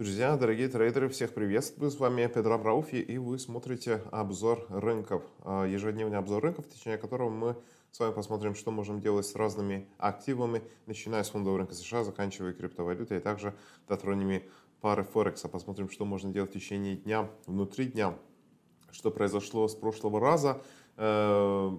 Друзья, дорогие трейдеры, всех приветствую. С вами Педро Абрауфи, и вы смотрите обзор рынков, а, ежедневный обзор рынков, в течение которого мы с вами посмотрим, что можем делать с разными активами, начиная с фондового рынка США, заканчивая криптовалютой, и а также дотронами пары Форекса. Посмотрим, что можно делать в течение дня, внутри дня, что произошло с прошлого раза. Э,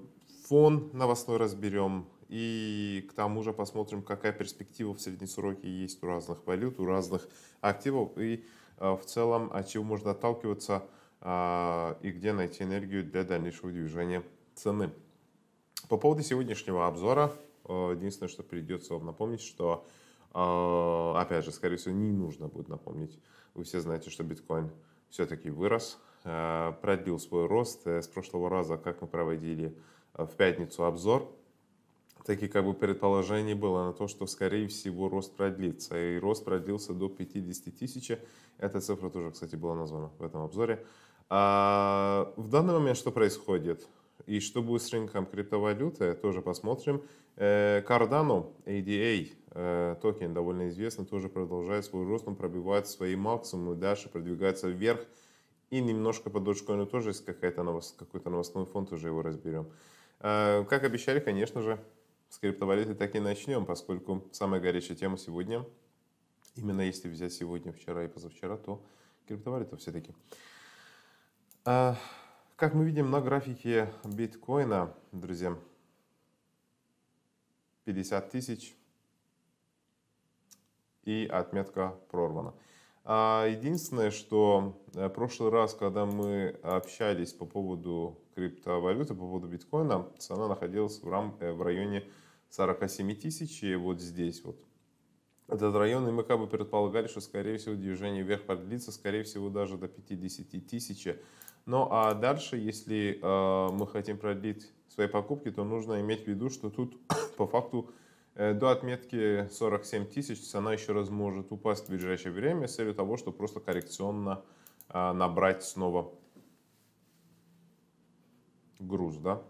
фон новостной разберем, и к тому же посмотрим, какая перспектива в среднесроке есть у разных валют, у разных активов. И э, в целом, от чего можно отталкиваться э, и где найти энергию для дальнейшего движения цены. По поводу сегодняшнего обзора, э, единственное, что придется вам напомнить, что, опять же, скорее всего, не нужно будет напомнить. Вы все знаете, что биткоин все-таки вырос, продлил свой рост. С прошлого раза, как мы проводили в пятницу обзор, такие как бы предположения было на то, что, скорее всего, рост продлится. И рост продлился до 50 тысяч. Эта цифра тоже, кстати, была названа в этом обзоре. А в данный момент что происходит? И что будет с рынком криптовалюты, тоже посмотрим. Э, Cardano, ADA, э, токен довольно известный, тоже продолжает свой рост, он пробивает свои максимумы, дальше продвигается вверх. И немножко по Dogecoin тоже есть какая-то какой-то новостной фонд, уже его разберем. Э, как обещали, конечно же, с криптовалюты так и начнем, поскольку самая горячая тема сегодня, именно если взять сегодня, вчера и позавчера, то криптовалюта все-таки. А, как мы видим на графике биткоина, друзья, 50 тысяч и отметка прорвана. А единственное, что э, в прошлый раз, когда мы общались по поводу криптовалюты, по поводу биткоина, цена находилась в, рам... Э, в районе 47 тысяч, и вот здесь вот этот район, и мы как бы предполагали, что, скорее всего, движение вверх продлится, скорее всего, даже до 50 тысяч. Ну, а дальше, если э, мы хотим продлить свои покупки, то нужно иметь в виду, что тут по факту э, до отметки 47 тысяч цена еще раз может упасть в ближайшее время с целью того, чтобы просто коррекционно э, набрать снова груз, да.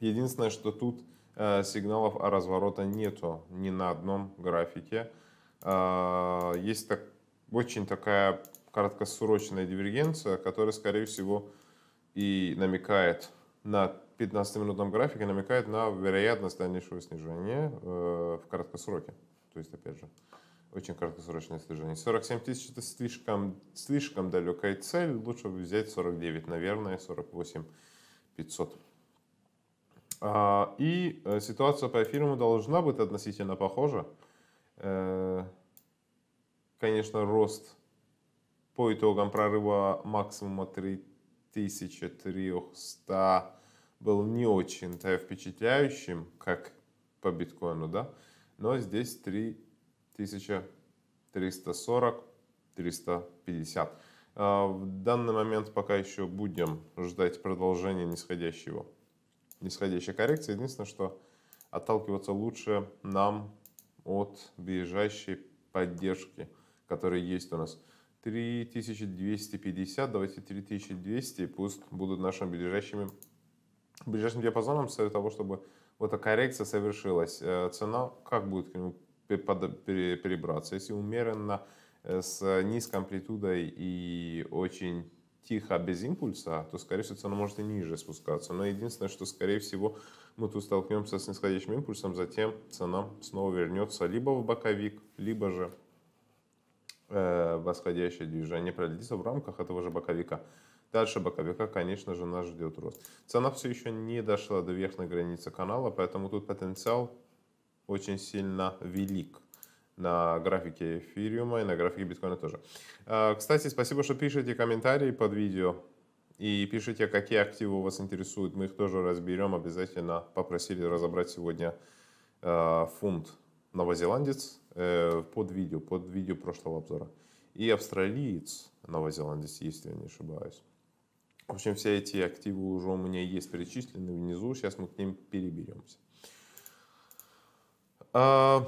Единственное, что тут Э, сигналов о а разворота нету ни на одном графике. Э, есть так, очень такая краткосрочная дивергенция, которая, скорее всего, и намекает на 15-минутном графике, намекает на вероятность дальнейшего снижения э, в краткосроке. То есть, опять же, очень краткосрочное снижение. 47 тысяч – это слишком, слишком далекая цель. Лучше взять 49, наверное, 48 500. А, и э, ситуация по эфиру должна быть относительно похожа. Э, конечно, рост по итогам прорыва максимума 3300 был не очень-то впечатляющим, как по биткоину, да? Но здесь 3340, 350. А, в данный момент пока еще будем ждать продолжения нисходящего нисходящая коррекция. Единственное, что отталкиваться лучше нам от ближайшей поддержки, которая есть у нас. 3250, давайте 3200, пусть будут нашими ближайшими, ближайшим диапазоном с того, чтобы вот эта коррекция совершилась. Э, цена как будет к нему перебраться? Если умеренно, э, с низкой амплитудой и очень тихо, а без импульса, то, скорее всего, цена может и ниже спускаться. Но единственное, что, скорее всего, мы тут столкнемся с нисходящим импульсом, затем цена снова вернется либо в боковик, либо же э, восходящее движение продлится в рамках этого же боковика. Дальше боковика, конечно же, нас ждет рост. Цена все еще не дошла до верхней границы канала, поэтому тут потенциал очень сильно велик на графике эфириума и на графике биткоина тоже. А, кстати, спасибо, что пишете комментарии под видео и пишите, какие активы вас интересуют. Мы их тоже разберем. Обязательно попросили разобрать сегодня а, фунт новозеландец э, под видео, под видео прошлого обзора. И австралиец новозеландец, если я не ошибаюсь. В общем, все эти активы уже у меня есть перечислены внизу. Сейчас мы к ним переберемся. А,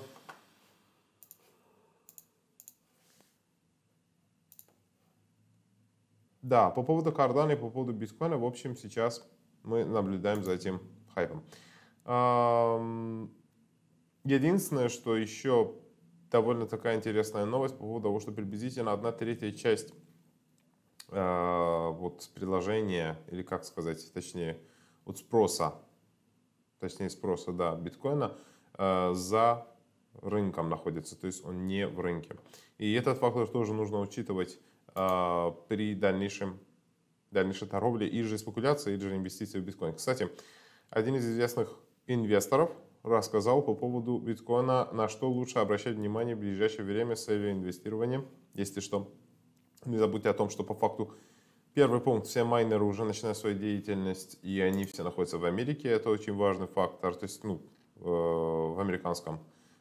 Да, по поводу кардана и по поводу биткоина, в общем, сейчас мы наблюдаем за этим хайпом. Единственное, что еще довольно такая интересная новость по поводу того, что приблизительно одна третья часть а, вот предложения, или как сказать, точнее, от спроса, точнее спроса, да, биткоина а, за рынком находится, то есть он не в рынке. И этот фактор тоже нужно учитывать а, при дальнейшем, дальнейшей торговле и же спекуляции, и же инвестиции в биткоин. Кстати, один из известных инвесторов рассказал по поводу биткоина, на что лучше обращать внимание в ближайшее время с целью инвестирования. Если что, не забудьте о том, что по факту первый пункт, все майнеры уже начинают свою деятельность, и они все находятся в Америке. Это очень важный фактор, то есть ну, э, в американском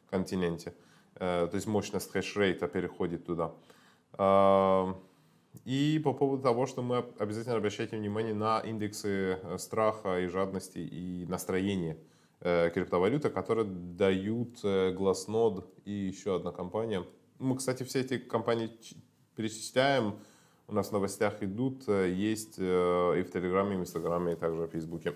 континенте. Э, то есть мощность хешрейта переходит туда. И по поводу того, что мы обязательно обращайте внимание на индексы э, страха и жадности и настроения э, криптовалюты, которые дают э, Glassnode и еще одна компания. Мы, кстати, все эти компании перечисляем, у нас в новостях идут, есть и в Телеграме, и в Инстаграме, и также в Фейсбуке.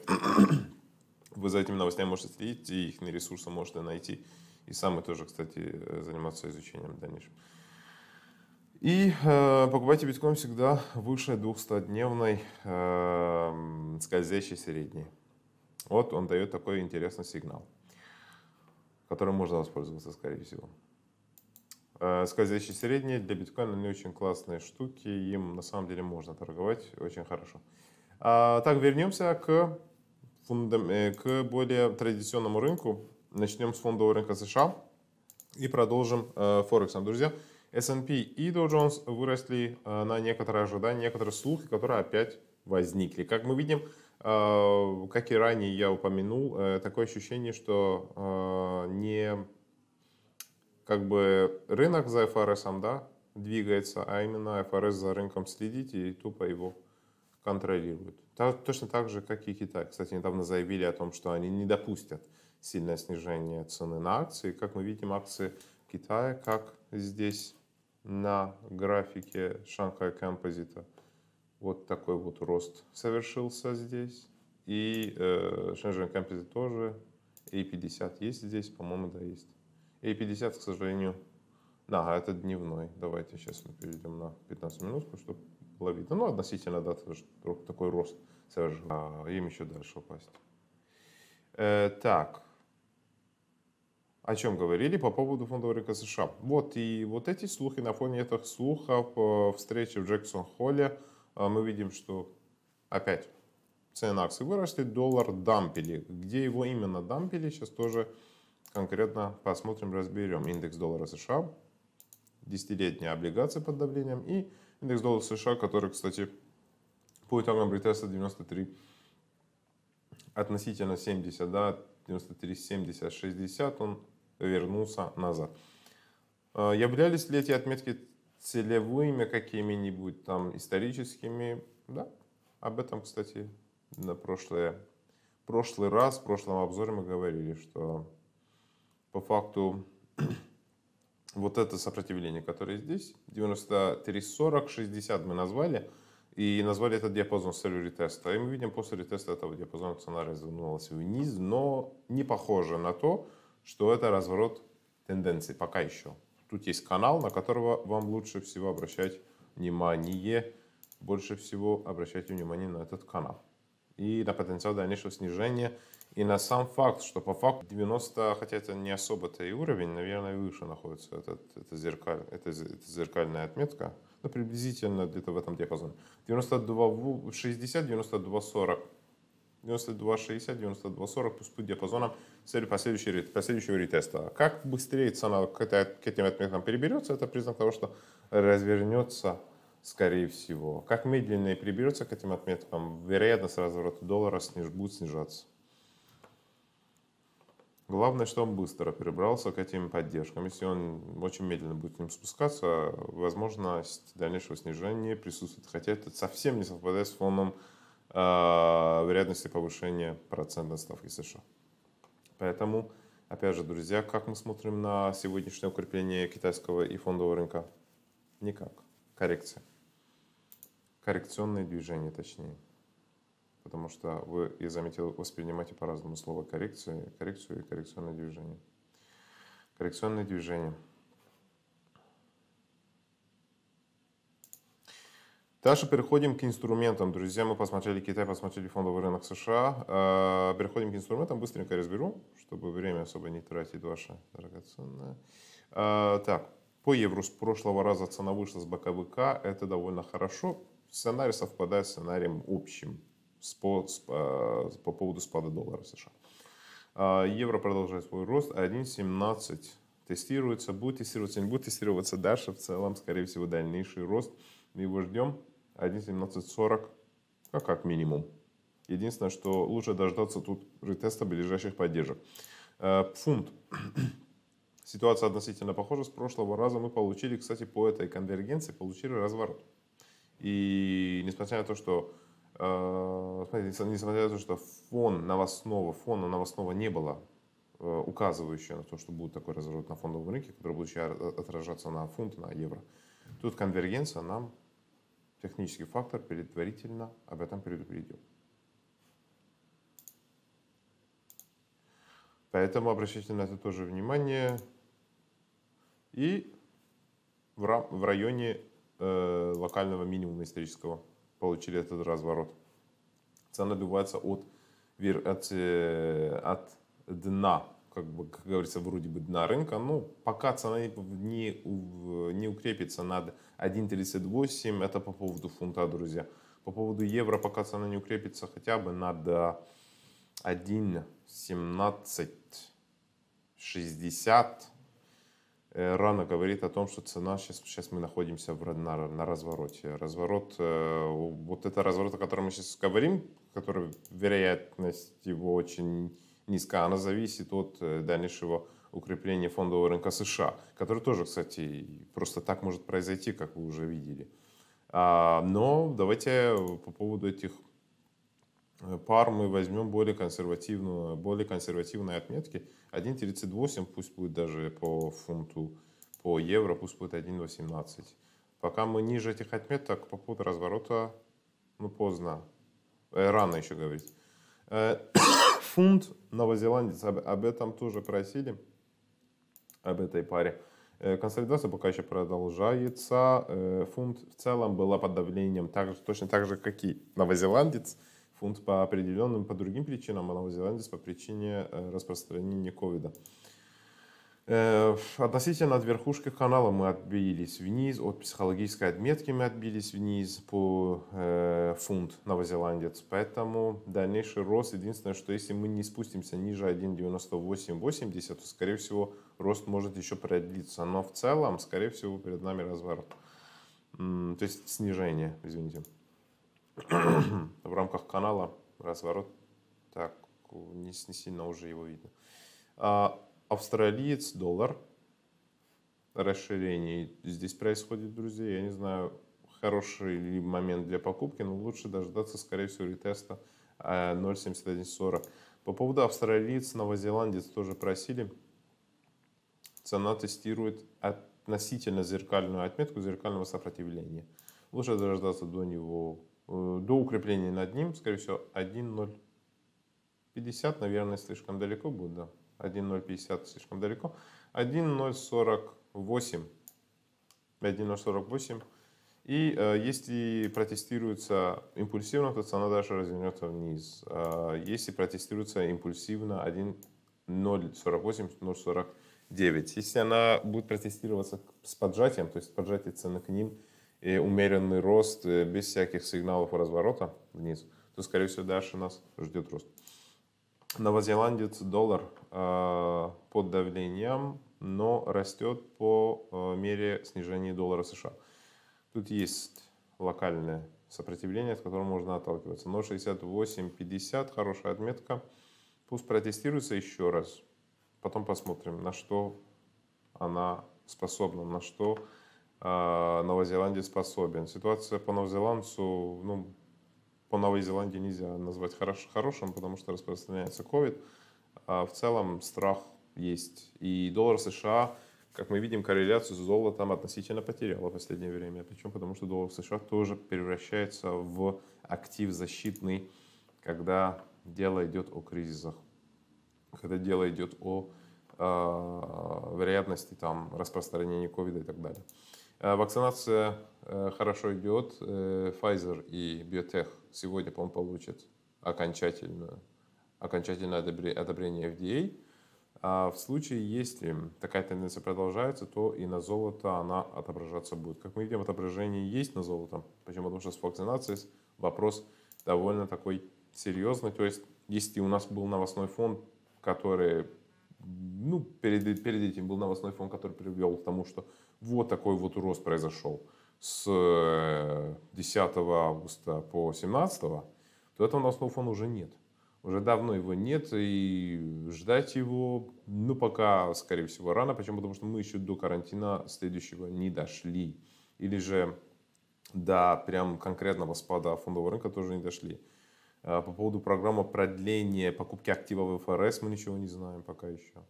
Вы за этими новостями можете следить, и их на ресурсы можете найти. И сами тоже, кстати, заниматься изучением в дальнейшем. И э, покупайте биткоин всегда выше 200-дневной э, эм, скользящей средней. Вот он дает такой интересный сигнал, которым можно воспользоваться, скорее всего. Э, скользящие средние для биткоина, не очень классные штуки, им на самом деле можно торговать очень хорошо. А, так, вернемся к, фундам, э, к более традиционному рынку. Начнем с фондового рынка США и продолжим э, Форексом. Друзья, S&P и Dow Jones выросли э, на некоторые ожидания, некоторые слухи, которые опять возникли. Как мы видим, э, как и ранее я упомянул, э, такое ощущение, что не как бы рынок за FRS да, двигается, а именно FRS за рынком следит и тупо его контролирует. Точно так же, как и Китай. Кстати, недавно заявили о том, что они не допустят сильное снижение цены на акции. Как мы видим, акции Китая, как здесь на графике Шанхай Композита. Вот такой вот рост совершился здесь. И э, Shenzhen Composite тоже. A50 есть здесь, по-моему, да, есть. A50, к сожалению, да, это дневной. Давайте сейчас мы перейдем на 15 минут, чтобы было видно. Ну, относительно, да, такой рост совершил. А, им еще дальше упасть. Э, так, о чем говорили по поводу фондового рынка США. Вот и вот эти слухи, на фоне этих слухов э, встречи в Джексон-Холле э, мы видим, что опять цена акций выросли, доллар дампили. Где его именно дампили, сейчас тоже конкретно посмотрим, разберем. Индекс доллара США, десятилетняя облигация под давлением и индекс доллара США, который, кстати, по итогам ретеста 93 относительно 70, да, 93, 70, 60, он вернулся назад. А, являлись ли эти отметки целевыми какими-нибудь там историческими? Да, об этом, кстати, на прошлое, прошлый раз, в прошлом обзоре мы говорили, что по факту вот это сопротивление, которое здесь, 93.40, 60 мы назвали, и назвали этот диапазон с целью ретеста. И мы видим, после ретеста этого диапазона цена развернулась вниз, но не похоже на то, что это разворот тенденции пока еще. Тут есть канал, на которого вам лучше всего обращать внимание, больше всего обращать внимание на этот канал и на потенциал дальнейшего снижения, и на сам факт, что по факту 90, хотя это не особо-то и уровень, наверное, выше находится этот, это, зеркаль, это, это зеркальная отметка, ну, приблизительно где-то в этом диапазоне. 92, 60-92-40 92.60, 92.40 по диапазонам с целью последующего, последующего ретеста. Как быстрее цена к, к этим отметкам переберется, это признак того, что развернется скорее всего. Как медленнее переберется к этим отметкам, вероятность разворота доллара сниж, будет снижаться. Главное, что он быстро перебрался к этим поддержкам. Если он очень медленно будет к ним спускаться, возможность дальнейшего снижения присутствует. Хотя это совсем не совпадает с фоном Э, вероятности повышения процентной ставки США. Поэтому, опять же, друзья, как мы смотрим на сегодняшнее укрепление китайского и фондового рынка? Никак. Коррекция. Коррекционные движения, точнее. Потому что вы, я заметил, воспринимаете по-разному слово коррекция, коррекцию и коррекционное движение. Коррекционное движение. Дальше переходим к инструментам. Друзья, мы посмотрели Китай, посмотрели фондовый рынок США. Э, переходим к инструментам. Быстренько разберу, чтобы время особо не тратить ваше драгоценное. Э, так, по евро с прошлого раза цена вышла с боковика. Это довольно хорошо. Сценарий совпадает с сценарием общим по, э, по поводу спада доллара США. Евро продолжает свой рост. 1.17 тестируется. Будет тестироваться, не будет тестироваться дальше. В целом, скорее всего, дальнейший рост. Мы его ждем. 1.1740, а ну, как минимум. Единственное, что лучше дождаться тут ретеста ближайших поддержек. Э, фунт. Ситуация относительно похожа с прошлого раза. Мы получили, кстати, по этой конвергенции, получили разворот. И несмотря на то, что э, смотрите, несмотря на то, что фон новостного, фона новостного не было э, указывающего на то, что будет такой разворот на фондовом рынке, который будет отражаться на фунт, на евро, тут конвергенция нам технический фактор предварительно об этом предупредил. Поэтому обращайте на это тоже внимание. И в, районе э, локального минимума исторического получили этот разворот. Цена добивается от, от, э, от дна как бы, как говорится, вроде бы дна рынка, но пока цена не, не укрепится над 1.38, это по поводу фунта, друзья. По поводу евро, пока цена не укрепится хотя бы над 1.1760, а, э, рано говорит о том, что цена, сейчас, сейчас мы находимся в, на, на развороте. Разворот, э, вот это разворот, о котором мы сейчас говорим, который вероятность его очень низкая она зависит от э, дальнейшего укрепления фондового рынка США, который тоже, кстати, просто так может произойти, как вы уже видели. А, но давайте э, по поводу этих э, пар мы возьмем более консервативную, более консервативные отметки. 1.38 пусть будет даже по фунту, по евро пусть будет 1.18. Пока мы ниже этих отметок, по поводу разворота, ну, поздно. Рано еще говорить фунт новозеландец. Об, об этом тоже просили, об этой паре. Э, консолидация пока еще продолжается. Э, фунт в целом была под давлением так, точно так же, как и новозеландец. Фунт по определенным, по другим причинам, а новозеландец по причине э, распространения ковида. Э, относительно от верхушки канала мы отбились вниз, от психологической отметки мы отбились вниз по э, фунт новозеландец. Поэтому дальнейший рост, единственное, что если мы не спустимся ниже 1.9880, то, скорее всего, рост может еще продлиться. Но в целом, скорее всего, перед нами разворот. То есть снижение, извините. в рамках канала разворот. Так, не, не сильно уже его видно. А, австралиец, доллар. Расширение здесь происходит, друзья. Я не знаю, хороший ли момент для покупки, но лучше дождаться, скорее всего, ретеста 0.7140. А, По поводу австралиец, новозеландец тоже просили. Цена тестирует относительно зеркальную отметку зеркального сопротивления. Лучше дождаться до него, э, до укрепления над ним, скорее всего, 1.050, наверное, слишком далеко будет, да. 1.050 слишком далеко. 1.048. 1.048. И э, если протестируется импульсивно, то цена дальше развернется вниз. Э, если протестируется импульсивно 1.048, 0.49. Если она будет протестироваться с поджатием, то есть поджатие цены к ним и умеренный рост э, без всяких сигналов разворота вниз, то, скорее всего, дальше нас ждет рост новозеландец доллар э, под давлением, но растет по э, мере снижения доллара США. Тут есть локальное сопротивление, от которого можно отталкиваться. Но 0,6850, хорошая отметка. Пусть протестируется еще раз. Потом посмотрим, на что она способна, на что э, новозеландец способен. Ситуация по новозеландцу, ну, по Новой Зеландии нельзя назвать хорош, хорошим, потому что распространяется COVID. А в целом страх есть. И доллар США, как мы видим, корреляцию с золотом относительно потерял в последнее время. Причем потому, что доллар США тоже превращается в актив защитный, когда дело идет о кризисах, когда дело идет о э, вероятности там, распространения COVID и так далее. Э, вакцинация э, хорошо идет. Э, Pfizer и Biotech сегодня, по-моему, получат окончательно, окончательное одобрение FDA. А в случае, если такая тенденция продолжается, то и на золото она отображаться будет. Как мы видим, отображение есть на золото. Почему? Потому что с вакцинацией вопрос довольно такой серьезный. То есть, если у нас был новостной фонд, который ну, перед, перед этим был новостной фонд, который привел к тому, что вот такой вот рост произошел с 10 э, августа по 17, то этого новостного фона уже нет. Уже давно его нет, и ждать его, ну, пока, скорее всего, рано. Почему? Потому что мы еще до карантина следующего не дошли. Или же до прям конкретного спада фондового рынка тоже не дошли. А, по поводу программы продления покупки активов ФРС мы ничего не знаем пока еще.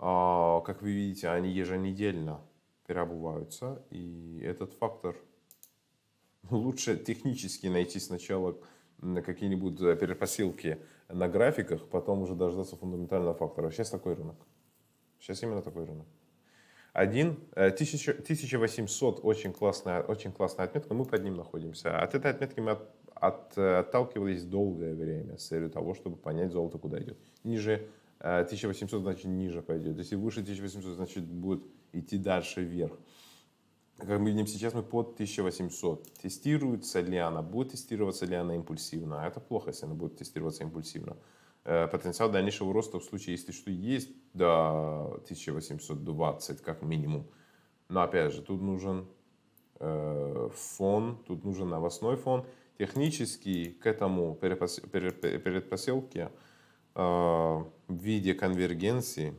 А, как вы видите, они еженедельно переобуваются. И этот фактор лучше технически найти сначала какие-нибудь э, перепосилки на графиках, потом уже дождаться фундаментального фактора. Сейчас такой рынок. Сейчас именно такой рынок. Один, 1800 э, очень классная, очень классная отметка, мы под ним находимся. От этой отметки мы от, от, э, отталкивались долгое время с целью того, чтобы понять золото куда идет. Ниже 1800 значит ниже пойдет. Если выше 1800 значит будет идти дальше вверх. Как мы видим, сейчас мы под 1800. Тестируется ли она? Будет тестироваться ли она импульсивно? А это плохо, если она будет тестироваться импульсивно. Э, потенциал дальнейшего роста в случае, если что, есть до 1820 как минимум. Но опять же, тут нужен э, фон, тут нужен новостной фон. Технически к этому предпосылки э, в виде конвергенции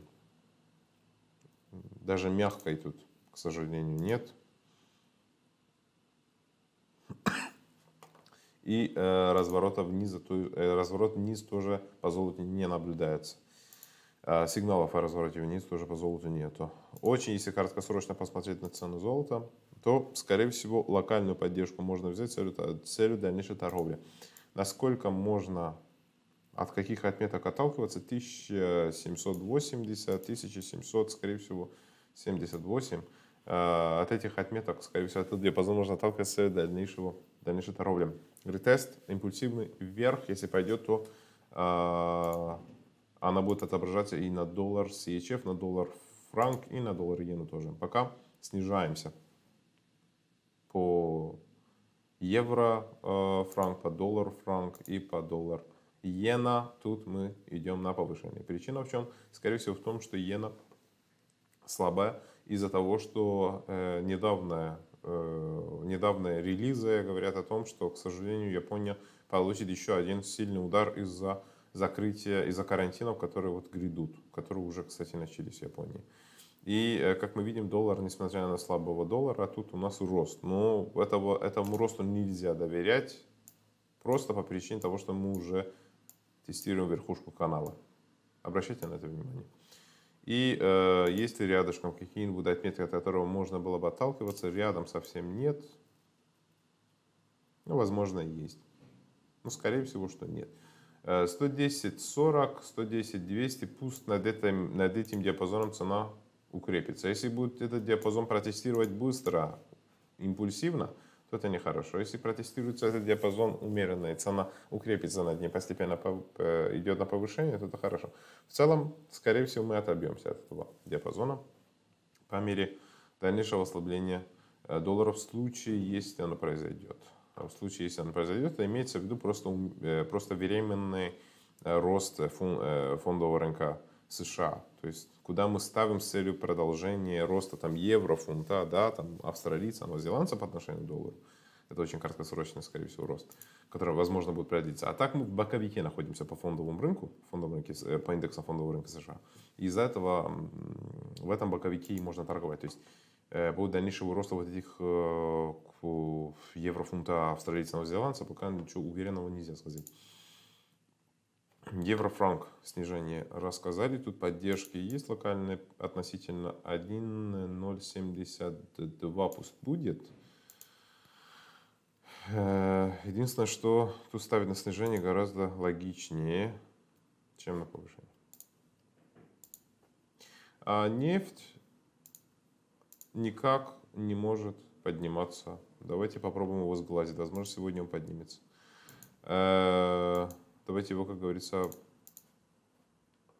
даже мягкой тут, к сожалению, нет. И э, разворота вниз, э, то, э, разворот вниз тоже по золоту не наблюдается. Э, сигналов о развороте вниз тоже по золоту нету. Очень, если краткосрочно посмотреть на цену золота, то, скорее всего, локальную поддержку можно взять целью, э, целью дальнейшей торговли. Насколько можно, от каких отметок отталкиваться? 1780, 1700, скорее всего, 78. Э, от этих отметок, скорее всего, это 2. Возможно, толкается дальнейшего, дальнейшей торговли. Ретест импульсивный вверх. Если пойдет, то э, она будет отображаться и на доллар CHF, на доллар франк и на доллар иену тоже. Пока снижаемся по евро э, франк, по доллар франк и по доллар иена. Тут мы идем на повышение. Причина в чем? Скорее всего в том, что иена слабая из-за того, что э, недавно, э, недавние релизы говорят о том, что, к сожалению, Япония получит еще один сильный удар из-за закрытия, из-за карантинов, которые вот грядут, которые уже, кстати, начались в Японии. И, э, как мы видим, доллар, несмотря на слабого доллара, тут у нас рост. Но этого, этому росту нельзя доверять просто по причине того, что мы уже тестируем верхушку канала. Обращайте на это внимание. И э, есть ли рядышком какие-нибудь отметки, от которого можно было бы отталкиваться? Рядом совсем нет. Ну, возможно, есть. Но ну, скорее всего, что нет. 110, 40, 110, 200, пусть над этим, над этим диапазоном цена укрепится. Если будет этот диапазон протестировать быстро, импульсивно – то это нехорошо. Если протестируется этот диапазон умеренный, цена укрепится над ней, постепенно э, идет на повышение, то это хорошо. В целом, скорее всего, мы отобьемся от этого диапазона по мере дальнейшего ослабления э, доллара в случае, если оно произойдет. А в случае, если оно произойдет, то имеется в виду просто, э, просто временный рост фондового рынка США. То есть, куда мы ставим с целью продолжения роста там, евро, фунта, да, там, австралийца, новозеландца по отношению к доллару. Это очень краткосрочный, скорее всего, рост, который, возможно, будет продлиться. А так мы в боковике находимся по фондовому рынку, фондовому рынке, э, по индексам фондового рынка США. И из-за этого в этом боковике и можно торговать. То есть, э, будет дальнейшего роста вот этих э, евро, фунта, австралийца, новозеландца, пока ничего уверенного нельзя сказать. Еврофранк снижение рассказали. Тут поддержки есть локальные относительно 1.072 пусть будет. Э, единственное, что тут ставить на снижение гораздо логичнее, чем на повышение. А нефть никак не может подниматься. Давайте попробуем его сглазить. Возможно, сегодня он поднимется. Э, Давайте его, как говорится,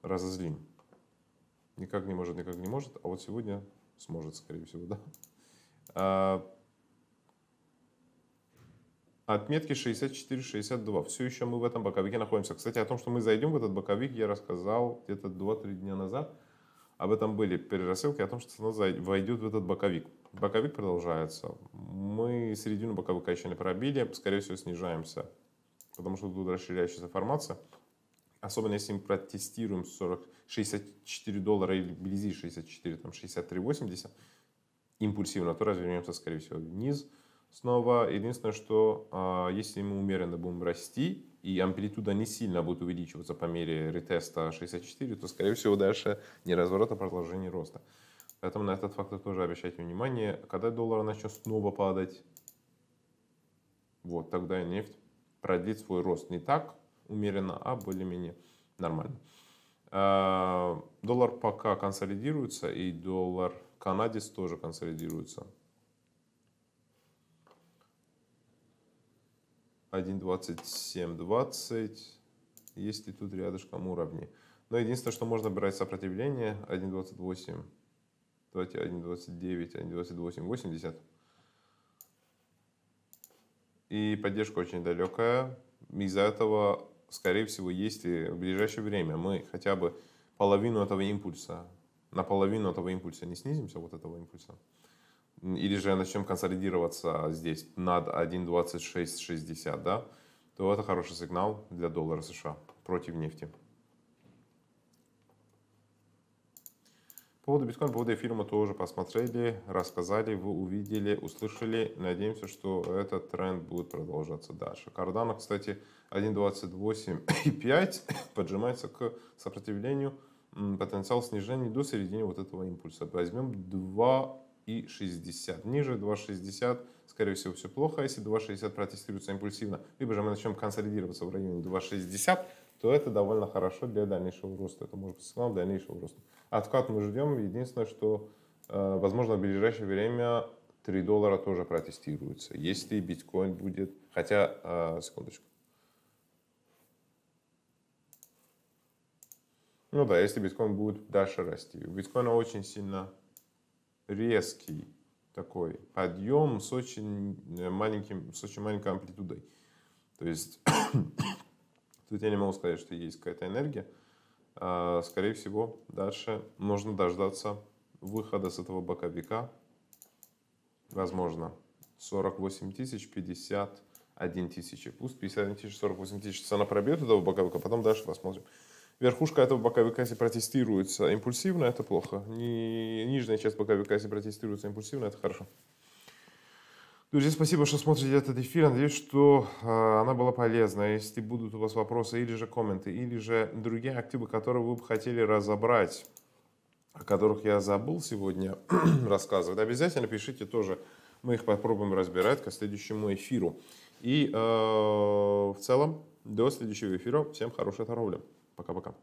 разозлим. Никак не может, никак не может, а вот сегодня сможет, скорее всего, да. А, отметки 64-62. Все еще мы в этом боковике находимся. Кстати, о том, что мы зайдем в этот боковик, я рассказал где-то 2-3 дня назад. Об этом были перерассылки, о том, что цена войдет в этот боковик. Боковик продолжается. Мы середину боковика еще не пробили, скорее всего, снижаемся потому что тут расширяющаяся формация. Особенно если мы протестируем 40, 64 доллара или вблизи 64, там 63,80 импульсивно, то развернемся, скорее всего, вниз снова. Единственное, что а, если мы умеренно будем расти, и амплитуда не сильно будет увеличиваться по мере ретеста 64, то, скорее всего, дальше не разворота, а продолжение роста. Поэтому на этот фактор тоже обращайте внимание. Когда доллар начнет снова падать, вот тогда и нефть продлить свой рост не так умеренно, а более-менее нормально. А, доллар пока консолидируется, и доллар канадец тоже консолидируется. 1.2720. Есть и тут рядышком уровни? Но единственное, что можно брать сопротивление 1.28. Давайте 1.29, 1.28, 80 и поддержка очень далекая. Из-за этого, скорее всего, если в ближайшее время мы хотя бы половину этого импульса, наполовину этого импульса не снизимся, вот этого импульса, или же начнем консолидироваться здесь над 1.2660, да, то это хороший сигнал для доллара США против нефти. По поводу биткоин, по поводу эфириума тоже посмотрели, рассказали, вы увидели, услышали. Надеемся, что этот тренд будет продолжаться дальше. Cardano, кстати, 1.28.5 поджимается к сопротивлению потенциал снижения до середины вот этого импульса. Возьмем 2.60. Ниже 2.60, скорее всего, все плохо. Если 2.60 протестируется импульсивно, либо же мы начнем консолидироваться в районе 2.60, то это довольно хорошо для дальнейшего роста. Это может быть сигнал дальнейшего роста. Откат мы ждем. Единственное, что, э, возможно, в ближайшее время 3 доллара тоже протестируется. Если биткоин будет... Хотя, э, секундочку. Ну да, если биткоин будет дальше расти. У биткоина очень сильно резкий такой подъем с очень маленьким, с очень маленькой амплитудой. То есть тут я не могу сказать, что есть какая-то энергия. Э, скорее всего, дальше нужно дождаться выхода с этого боковика. Возможно, 48 тысяч, 51 тысяча. Пусть 51 тысяч, 48 тысяч цена пробьет этого боковика, потом дальше посмотрим. Верхушка этого боковика, если протестируется импульсивно, это плохо. Нижняя часть боковика, если протестируется импульсивно, это хорошо. Друзья, спасибо, что смотрите этот эфир. Надеюсь, что э, она была полезна. Если будут у вас вопросы или же комменты, или же другие активы, которые вы бы хотели разобрать, о которых я забыл сегодня рассказывать, обязательно пишите тоже. Мы их попробуем разбирать к следующему эфиру. И э, в целом, до следующего эфира. Всем хорошей торговли. Пока-пока.